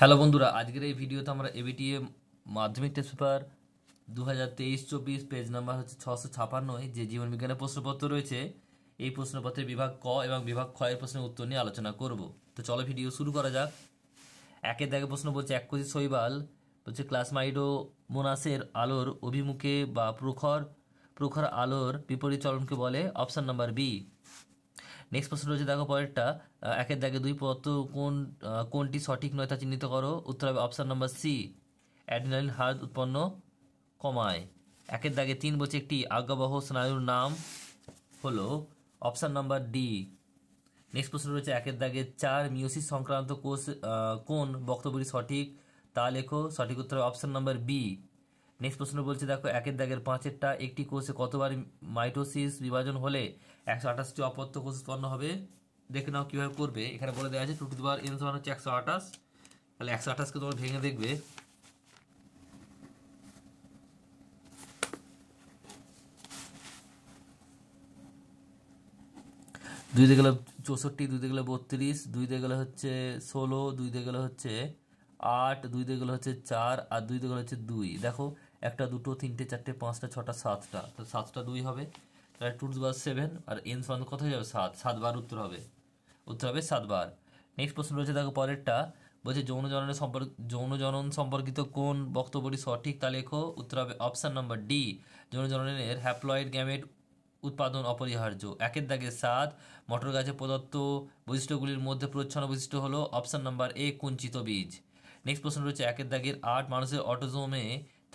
hello বন্ধুরা আজকের এই ভিডিওতে আমরা এবিটিএ মাধ্যমিক টেস্ট পেপার দু হাজার তেইশ চব্বিশ পেজ নাম্বার হচ্ছে ছশো ছাপান্নয় যে জীবনবিজ্ঞানের প্রশ্নপত্র রয়েছে এই প্রশ্নপত্রের বিভাগ ক এবং বিভাগ খ প্রশ্নের উত্তর নিয়ে আলোচনা করব তো চলো ভিডিও শুরু করা যাক একের দাগে প্রশ্ন বলছে এক কোজি শৈবাল বলছে ক্লাসমাইডো মোনাসের আলোর অভিমুখে বা প্রখর প্রখর আলোর বিপরীত চলনকে বলে অপশান নাম্বার বি নেক্সট প্রশ্ন রয়েছে দেখো পরেরটা একের দাগে দুই পদার্থ কোন কোনটি সঠিক নয় তা চিহ্নিত করো উত্তর হবে option number C adrenaline heart উৎপন্ন কমায় একের দাগে তিন বলছে একটি আজ্ঞাবহ স্নায়ুর নাম হলো অপশান নাম্বার ডি নেক্সট প্রশ্ন রয়েছে একের দাগে চার মিউসিস সংক্রান্ত কোষ কোন বক্তব্যটি সঠিক তা লেখো সঠিক উত্তর অপশান নাম্বার বি নেক্সট প্রশ্ন বলছে দেখো একের দাগের পাঁচেরটা একটি কোষে কতবার মাইটোসিস বিভাজন হলে একশো আঠাশটি অপত্য কোষ উৎপন্ন হবে দেখে নাও কীভাবে করবে এখানে বলে দেওয়া আছে টুটি টু এন সমান হচ্ছে একশো আঠাশ তাহলে একশো আঠাশকে তোমার ভেঙে দেখবে দুই দিকে গেলে চৌষট্টি দুই দিয়ে গেলে বত্রিশ দুই দিয়ে গেলে হচ্ছে ষোলো দুই দিয়ে গেলে হচ্ছে আট দুই দিয়ে গেলে হচ্ছে চার আর দুই দিকে গেলে হচ্ছে দুই দেখো একটা দুটো তিনটে চারটে পাঁচটা ছটা সাতটা তো সাতটা দুই হবে তাহলে টুটস বার সেভেন আর এন সমান কোথায় যাবে সাত সাতবার উত্তর হবে উত্তর হবে সাতবার নেক্সট প্রশ্ন রয়েছে দেখো পরেরটা বলছে যৌন জননের সম্পর্ক যৌন জনন সম্পর্কিত কোন বক্তব্যটি সঠিক তা লেখো উত্তর হবে অপশান নম্বর ডি যৌন জননের হ্যাপ্লয়েড গ্যামেট উৎপাদন অপরিহার্য একের দাগে সাত মটর গাছে প্রদত্ত বৈশিষ্ট্যগুলির মধ্যে প্রচ্ছন্ন বৈশিষ্ট্য হলো অপশান নাম্বার এ কুঞ্চিত বীজ নেক্সট প্রশ্ন রয়েছে একের দাগের আট মানুষের অটোজোমে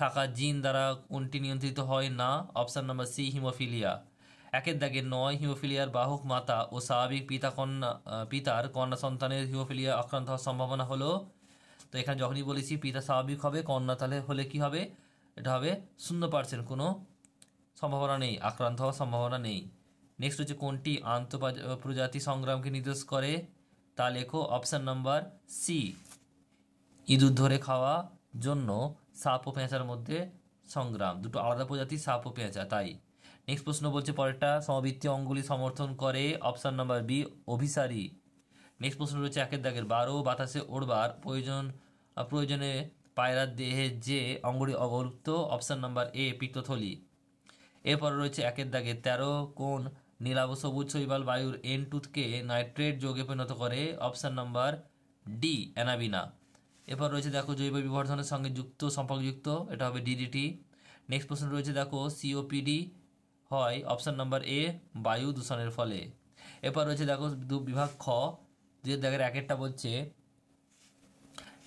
থাকা জিন দ্বারা কোনটি নিয়ন্ত্রিত হয় না অপশান নাম্বার সি হিমোফিলিয়া একের দাগে নয় হিমোফিলিয়ার বাহক মাতা ও স্বাভাবিক পিতা কন্যা পিতার কন্যা সন্তানের হিমোফিলিয়া আক্রান্ত হওয়ার সম্ভাবনা হলো তো এখানে যখনই বলেছি পিতা স্বাভাবিক হবে কন্যা তাহলে হলে কি হবে এটা হবে শূন্য পার্সেন্ট কোনো সম্ভাবনা নেই আক্রান্ত হওয়ার সম্ভাবনা নেই নেক্সট হচ্ছে কোনটি আন্ত প্রজাতি সংগ্রামকে নির্দেশ করে তা লেখো অপশান নাম্বার সি ইঁদুর ধরে খাওয়া জন্য সাপ ও পেঁচার মধ্যে সংগ্রাম দুটো আলাদা প্রজাতি সাপ ও পেঁচা তাই নেক্সট প্রশ্ন বলছে পরেরটা সমবৃত্তি অঙ্গুলি সমর্থন করে অপশান নাম্বার বি অভিসারী নেক্সট প্রশ্ন রয়েছে একের দাগের বারো বাতাসে ওড়বার প্রয়োজন প্রয়োজনে পায়রার দেহে যে অঙ্গুলি অবলুপ্ত অপশান নাম্বার এ পিত্তথলি এরপর রয়েছে একের দাগে তেরো কোন নীলাব সবুজ শৈবাল বায়ুর এন টুথকে নাইট্রেট যোগে পরিণত করে অপশান নাম্বার ডি অ্যানাবিনা এরপর রয়েছে দেখো জৈব বিবর্ধনের সঙ্গে যুক্ত সম্পর্কযুক্ত এটা হবে ডিডিটি নেক্সট প্রশ্ন রয়েছে দেখো সিওপিডি হয় অপশান নাম্বার এ বায়ু দূষণের ফলে এরপর রয়েছে দেখো দু বিভাগ খ দেখার এক একটা বলছে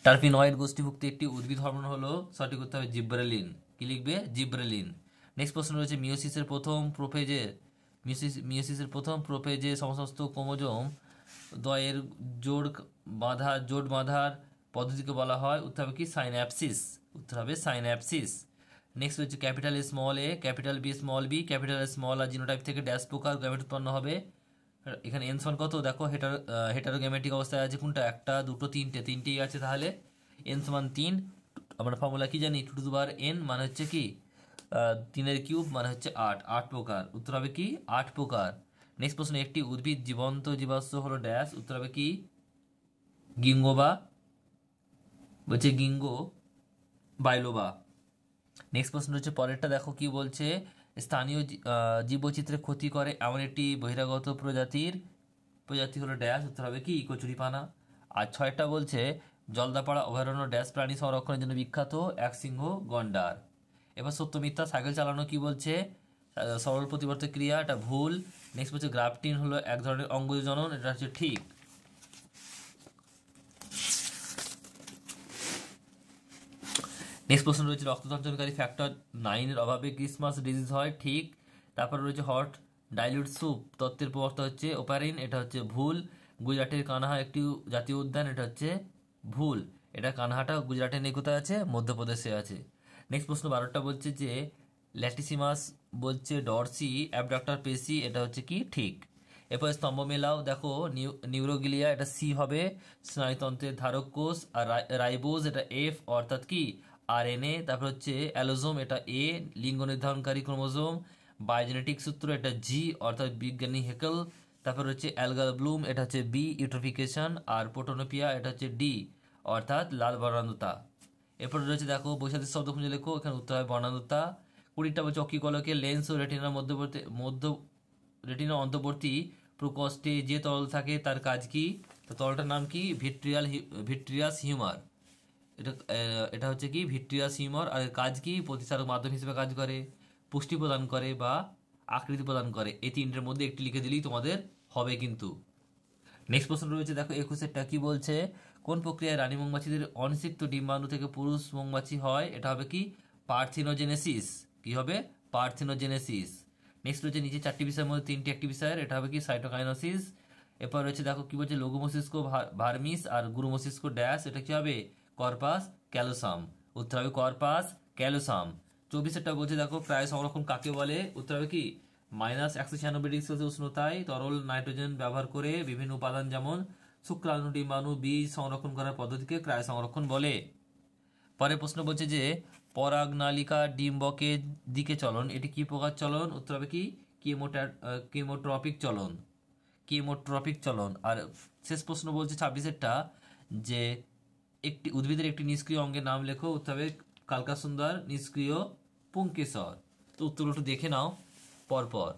টার্পিনয়েড গোষ্ঠীভুক্ত একটি উদ্ভিদ হরমোন হলো সঠিক করতে হবে জিব্রেলিন কি লিখবে জিব্রেলিন নেক্সট প্রশ্ন রয়েছে মিওসিসের প্রথম প্রোফেজে মিওসিস মিওসিসের প্রথম প্রোফেজে সমস্ত কোমোজম দয়ের জোড় বাঁধা জোট বাঁধার পদ্ধতিকে বলা হয় উত্তর হবে কি সাইন্যাপসিস উত্তর হবে সাইন্যাপসিস নেক্সট হচ্ছে capital small A capital B small B capital small আর জিনোটাইপ থেকে ড্যাশ পোকার গ্যামেট উৎপন্ন হবে এখানে এনসন কত দেখো হেটার গ্যামেটিক অবস্থায় আছে কোনটা একটা দুটো তিনটে তিনটেই আছে তাহলে এন সমান তিন আমরা ফর্মুলা কি জানি টু টু বার এন মানে হচ্ছে কি তিনের কিউব মানে হচ্ছে আট আট প্রকার উত্তর হবে কি আট প্রকার নেক্সট প্রশ্ন একটি উদ্ভিদ জীবন্ত জীবাশ্ম হলো ড্যাশ উত্তর হবে কি গিঙ্গোবা বলছে গিঙ্গো বাইলোবা নেক্সট প্রশ্ন হচ্ছে পরেরটা দেখো কি বলছে স্থানীয় জীবচিত্রে ক্ষতি করে এমন একটি বহিরাগত প্রজাতির প্রজাতি হলো ড্যাশ উত্তর হবে কি পানা আর ছয়টা বলছে জলদাপাড়া অভয়ারণ্য ড্যাশ প্রাণী সংরক্ষণের জন্য বিখ্যাত এক সিংহ গন্ডার এবার সত্য মিথ্যা সাইকেল চালানো কি বলছে সরল প্রতিবর্তী ক্রিয়া এটা ভুল নেক্সট বলছে গ্রাফটিন হলো এক ধরনের অঙ্গজনন এটা হচ্ছে ঠিক নেক্সট প্রশ্ন রয়েছে রক্তসঞ্চালনকারী ফ্যাক্টর নাইনের অভাবে ক্রিসমাস ডিজিজ হয় ঠিক তারপর রয়েছে হট ডাইলুট স্যুপ তত্ত্বের প্রবর্তা হচ্ছে ওপারিন এটা হচ্ছে ভুল গুজরাটের কানাহা একটি জাতীয় উদ্যান এটা হচ্ছে ভুল এটা কানহাটা গুজরাটে নেই কোথায় আছে মধ্যপ্রদেশে আছে নেক্সট প্রশ্ন বারোটা বলছে যে ল্যাটিসিমাস বলছে ডরসি অ্যাবডাক্টর পেসি এটা হচ্ছে কি ঠিক এরপর স্তম্ভ মেলাও দেখো নিউরোগিলিয়া এটা সি হবে স্নায়ুতন্ত্রের ধারক কোষ আর রাইবোজ এটা এফ অর্থাৎ কি আর এ তারপর হচ্ছে অ্যালোজোম এটা এ লিঙ্গ নির্ধারণকারী ক্রোমোজোম বায়োজেনেটিক সূত্র এটা জি অর্থাৎ বিজ্ঞানী হেকল তারপর হচ্ছে অ্যালগাল ব্লুম এটা হচ্ছে বি ইউট্রোফিকেশন আর পোটোনোপিয়া এটা হচ্ছে ডি অর্থাৎ লাল বর্ণান্ধতা এরপর রয়েছে দেখো বৈশাখের শব্দ খুঁজে লেখো এখানে উত্তর হয় বর্ণান্ধতা কুড়িটা বা চকি কলকে লেন্স ও রেটিনার মধ্যবর্তী মধ্য রেটিনার অন্তর্বর্তী প্রকোষ্ঠে যে তরল থাকে তার কাজ কি তরলটার নাম কি ভিট্রিয়াল ভিট্রিয়াস হিউমার এটা এটা হচ্ছে কি ভিট্রিয়া সিমর আর কাজ কি প্রতিসারক মাধ্যম হিসেবে কাজ করে পুষ্টি প্রদান করে বা আকৃতি প্রদান করে এই তিনটের মধ্যে একটি লিখে দিলেই তোমাদের হবে কিন্তু নেক্সট প্রশ্ন রয়েছে দেখো একুশেরটা কি বলছে কোন প্রক্রিয়ায় রানী মৌমাছিদের অনিষিক্ত ডিম্বাণু থেকে পুরুষ মৌমাছি হয় এটা হবে কি পার্থিনোজেনেসিস কি হবে পার্থিনোজেনেসিস নেক্সট রয়েছে নিচে চারটি বিষয়ের মধ্যে তিনটি একটি বিষয়ের এটা হবে কি সাইটোকাইনোসিস এরপর রয়েছে দেখো কি বলছে লঘু মস্তিষ্ক ভার্মিস আর গুরু মস্তিষ্ক ড্যাশ এটা কি হবে কর্পাস ক্যালোসাম উত্তর হবে কর্পাস ক্যালোসাম চব্বিশেরটা বলছে দেখো প্রায় সংরক্ষণ কাকে বলে উত্তর হবে কি মাইনাস একশো ছিয়ানব্বই ডিগ্রি সেলসিয়াস উষ্ণতায় তরল নাইট্রোজেন ব্যবহার করে বিভিন্ন উপাদান যেমন শুক্রাণু ডিমাণু বীজ সংরক্ষণ করার পদ্ধতিকে ক্রায় সংরক্ষণ বলে পরে প্রশ্ন বলছে যে পরাগনালিকা ডিম্বকের দিকে চলন এটি কি প্রকার চলন উত্তর হবে কি কেমোটা কেমোট্রপিক চলন কেমোট্রপিক চলন আর শেষ প্রশ্ন বলছে ছাব্বিশেরটা যে একটি উদ্ভিদের একটি নিষ্ক্রিয় অঙ্গের নাম লেখো তবে কালকা সুন্দর নিষ্ক্রিয় পুঙ্কেশ্বর তো উত্তরগুলো একটু দেখে নাও পরপর